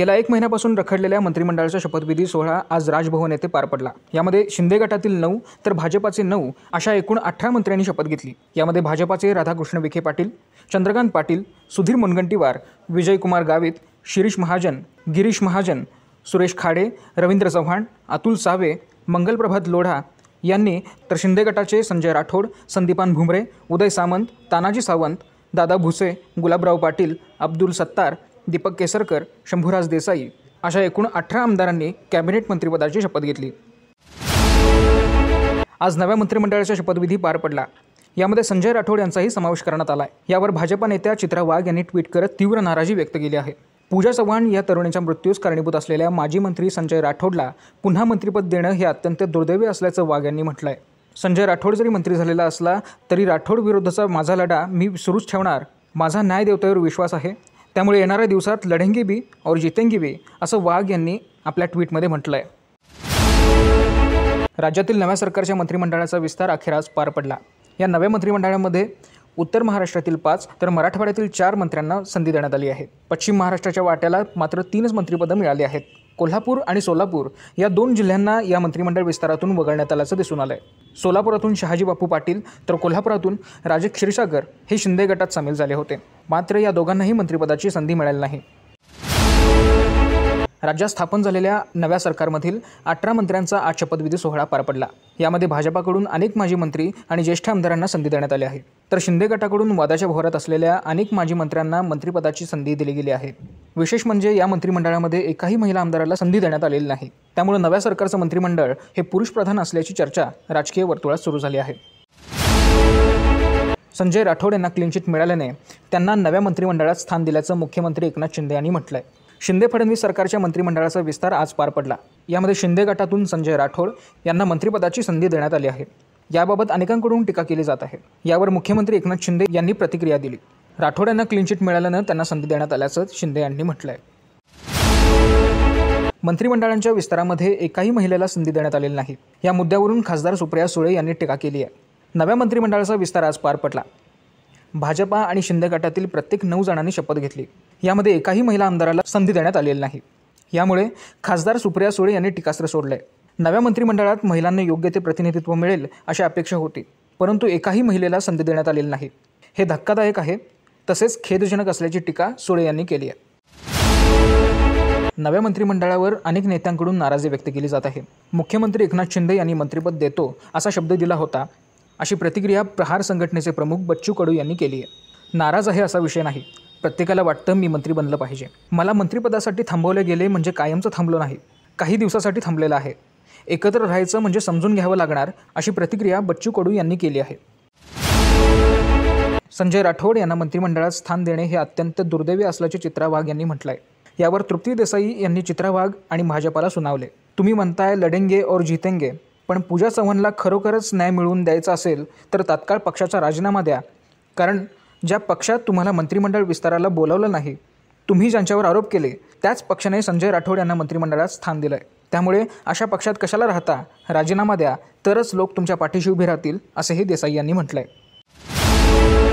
गेल्या एक महिन्यापासून रखडलेल्या मंत्रिमंडळाचा शपथविधी सोहळा आज राजभवन येथे पार पडला यामध्ये शिंदे गटातील नऊ तर भाजपाचे नऊ अशा एकूण अठरा मंत्र्यांनी शपथ घेतली यामध्ये भाजपाचे राधाकृष्ण विखे पाटील चंद्रकांत पाटील सुधीर मुनगंटीवार विजयकुमार गावित शिरीष महाजन गिरीश महाजन सुरेश खाडे रवींद्र चव्हाण अतुल सावे मंगलप्रभात लोढा यांनी तर शिंदे गटाचे संजय राठोड संदीपान भुमरे उदय सामंत तानाजी सावंत दादा भुसे गुलाबराव पाटील अब्दुल सत्तार दीपक केसरकर शंभूराज देसाई अशा एकूण अठरा आमदारांनी कॅबिनेट मंत्रिपदाची शपथ घेतली आज नव्या मंत्रिमंडळाच्या शपथविधी पार पडला यामध्ये संजय राठोड यांचाही समावेश करण्यात आला आहे यावर भाजपा नेत्या चित्रा वाघ यांनी ट्विट करत तीव्र नाराजी व्यक्त केली आहे पूजा चव्हाण या तरुणीच्या मृत्यूस कारणीभूत असलेल्या माजी मंत्री संजय राठोडला पुन्हा मंत्रिपद देणं हे अत्यंत दुर्दैवी असल्याचं वाघ यांनी म्हटलं आहे संजय राठोड जरी मंत्री झालेला असला तरी राठोड विरुद्धचा माझा लढा मी सुरूच ठेवणार माझा न्याय देवतेवर विश्वास आहे त्यामुळे येणाऱ्या दिवसात लढेंगी बी और जितेंगी बी असं वाघ यांनी आपल्या ट्विटमध्ये म्हटलं आहे राज्यातील नव्या सरकारच्या मंत्रिमंडळाचा विस्तार अखेर आज पार पडला या नव्या मंत्रिमंडळामध्ये उत्तर महाराष्ट्रातील पाच तर मराठवाड्यातील चार मंत्र्यांना संधी देण्यात आली आहे पश्चिम महाराष्ट्राच्या वाट्याला मात्र तीनच मंत्रिपदं मिळाली आहेत कोल्हापूर आणि सोलापूर या दोन जिल्ह्यांना या मंत्रिमंडळ विस्तारातून वगळण्यात आल्याचं दिसून आलं आहे सोलापुरातून शहाजी बापू पाटील तर कोल्हापुरातून राजे क्षीरसागर हे शिंदे गटात सामील झाले होते मात्र या दोघांनाही मंत्रिपदाची संधी मिळाली नाही राज्यात स्थापन झालेल्या नव्या सरकारमधील अठरा मंत्र्यांचा आज शपथविधी सोहळा पार पडला यामध्ये भाजपाकडून अनेक माजी मंत्री आणि ज्येष्ठ आमदारांना संधी देण्यात आली आहे तर शिंदे गटाकडून वादाच्या भोवऱ्यात असलेल्या अनेक माजी मंत्र्यांना मंत्रिपदाची संधी दिली गेली आहे विशेष म्हणजे या मंत्रिमंडळामध्ये एकाही महिला आमदाराला संधी देण्यात आलेली नाही त्यामुळे नव्या सरकारचं मंत्रिमंडळ हे पुरुषप्रधान असल्याची चर्चा राजकीय वर्तुळात सुरू झाली आहे संजय राठोड यांना क्लिनचिट मिळाल्याने त्यांना नव्या मंत्रिमंडळात स्थान दिल्याचं मुख्यमंत्री एकनाथ शिंदे यांनी म्हटलंय शिंदे फडणवीस सरकारच्या मंत्रिमंडळाचा विस्तार आज पार पडला यामध्ये शिंदे गटातून संजय राठोड यांना मंत्रिपदाची संधी देण्यात आली आहे याबाबत अनेकांकडून टीका केली जात आहे यावर मुख्यमंत्री एकनाथ शिंदे यांनी प्रतिक्रिया दिली राठोड यांना क्लीनचिट मिळाल्यानं त्यांना संधी देण्यात आल्याचं शिंदे यांनी म्हटलंय मंत्रिमंडळांच्या विस्तारामध्ये एकाही महिलेला संधी देण्यात आलेली नाही या मुद्द्यावरून खासदार सुप्रिया सुळे यांनी टीका केली आहे नव्या मंत्रिमंडळाचा विस्तार आज पार पडला भाजपा आणि शिंदे गटातील प्रत्येक नऊ जणांनी शपथ घेतली यामध्ये एकाही महिला आमदाराला संधी देण्यात आलेली नाही यामुळे खासदार सुप्रिया सुळे यांनी टीकास्त्र सोडलंय नव्या मंत्रिमंडळात महिलांना योग्य ते प्रतिनिधित्व मिळेल अशी अपेक्षा होती परंतु एकाही महिलेला संधी देण्यात आलेली नाही हे धक्कादायक आहे तसेच खेदजनक असल्याची टीका सुळे यांनी केली आहे नव्या मंत्रिमंडळावर अनेक नेत्यांकडून नाराजी व्यक्त केली जात आहे मुख्यमंत्री एकनाथ शिंदे यांनी मंत्रिपद देतो असा शब्द दिला होता अशी प्रतिक्रिया प्रहार संघटनेचे प्रमुख बच्चू कडू यांनी केली आहे नाराज आहे असा विषय नाही प्रत्येकाला वाटतं मी मंत्री बनलं पाहिजे मला मंत्रिपदासाठी थांबवले गेले म्हणजे कायमचं थांबलो नाही काही दिवसासाठी थांबलेलं आहे एकत्र राहायचं म्हणजे समजून घ्यावं लागणार अशी प्रतिक्रिया बच्चू कडू यांनी केली आहे संजय राठोड यांना मंत्रिमंडळात स्थान देणे हे अत्यंत दुर्दैवी असल्याचे चित्रा वाघ यांनी म्हटलं आहे यावर तृप्ती देसाई यांनी चित्रा वाघ आणि भाजपाला सुनावले तुम्ही म्हणताय लढेंगे और जितेंगे पण पूजा चव्हाणला खरोखरच न्याय मिळवून द्यायचा असेल तर तात्काळ पक्षाचा राजीनामा द्या कारण ज्या पक्षात तुम्हाला मंत्रिमंडळ विस्ताराला बोलावलं नाही तुम्ही ज्यांच्यावर आरोप केले त्याच पक्षाने संजय राठोड यांना मंत्रिमंडळात स्थान दिलं आहे त्यामुळे अशा पक्षात कशाला राहता राजीनामा द्या तरच लोक तुमच्या पाठीशी उभे राहतील असंही देसाई यांनी म्हटलं आहे